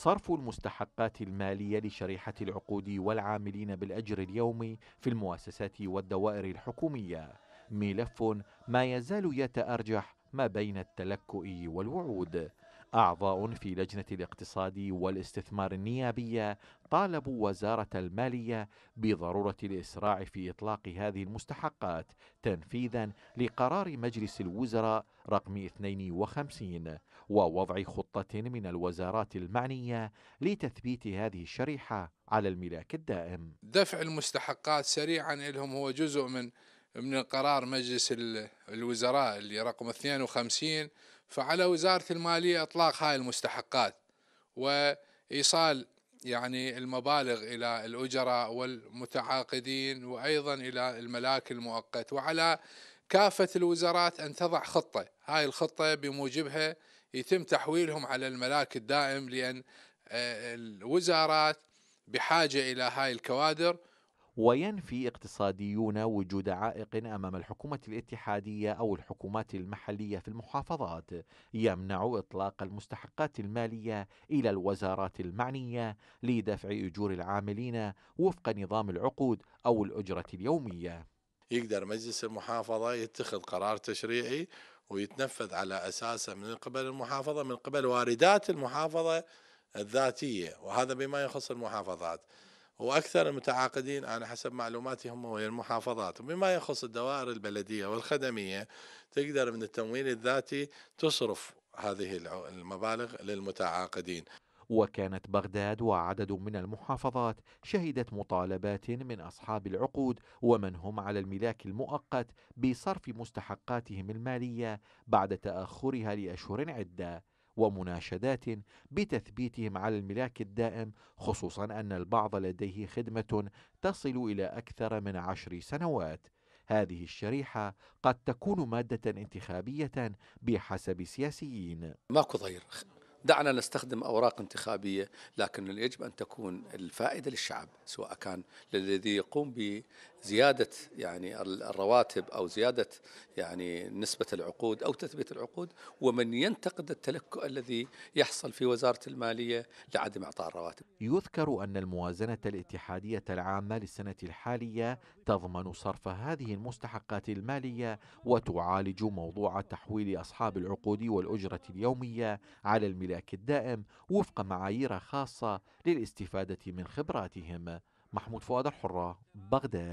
صرف المستحقات المالية لشريحة العقود والعاملين بالأجر اليومي في المؤسسات والدوائر الحكومية ملف ما يزال يتأرجح ما بين التلكؤ والوعود أعضاء في لجنة الاقتصاد والاستثمار النيابية طالبوا وزارة المالية بضرورة الإسراع في إطلاق هذه المستحقات تنفيذا لقرار مجلس الوزراء رقم 52 ووضع خطة من الوزارات المعنية لتثبيت هذه الشريحة على الملاك الدائم. دفع المستحقات سريعا لهم هو جزء من من قرار مجلس الوزراء اللي رقم 52 فعلى وزارة المالية إطلاق هاي المستحقات وإيصال يعني المبالغ إلى الأجراء والمتعاقدين وأيضا إلى الملاك المؤقت وعلى كافة الوزارات أن تضع خطة هاي الخطة بموجبها يتم تحويلهم على الملاك الدائم لأن آه، الوزارات بحاجة إلى هاي الكوادر وينفي اقتصاديون وجود عائق امام الحكومه الاتحاديه او الحكومات المحليه في المحافظات يمنع اطلاق المستحقات الماليه الى الوزارات المعنيه لدفع اجور العاملين وفق نظام العقود او الاجره اليوميه. يقدر مجلس المحافظه يتخذ قرار تشريعي ويتنفذ على اساسه من قبل المحافظه من قبل واردات المحافظه الذاتيه وهذا بما يخص المحافظات. واكثر المتعاقدين على حسب معلوماتي هم ويا المحافظات وبما يخص الدوائر البلديه والخدميه تقدر من التمويل الذاتي تصرف هذه المبالغ للمتعاقدين وكانت بغداد وعدد من المحافظات شهدت مطالبات من اصحاب العقود ومن هم على الملاك المؤقت بصرف مستحقاتهم الماليه بعد تاخرها لاشهر عده ومناشدات بتثبيتهم على الملاك الدائم خصوصا أن البعض لديه خدمة تصل إلى أكثر من عشر سنوات هذه الشريحة قد تكون مادة انتخابية بحسب السياسيين ماكو ضير دعنا نستخدم أوراق انتخابية لكن يجب أن تكون الفائدة للشعب سواء كان للذي يقوم بزيادة يعني الرواتب أو زيادة يعني نسبة العقود أو تثبيت العقود ومن ينتقد التلكؤ الذي يحصل في وزارة المالية لعدم إعطاء الرواتب يذكر أن الموازنة الاتحادية العامة للسنة الحالية تضمن صرف هذه المستحقات المالية وتعالج موضوع تحويل أصحاب العقود والأجرة اليومية على الملايين الاستهلاك الدائم وفق معايير خاصة للاستفادة من خبراتهم محمود فؤاد الحرة بغداد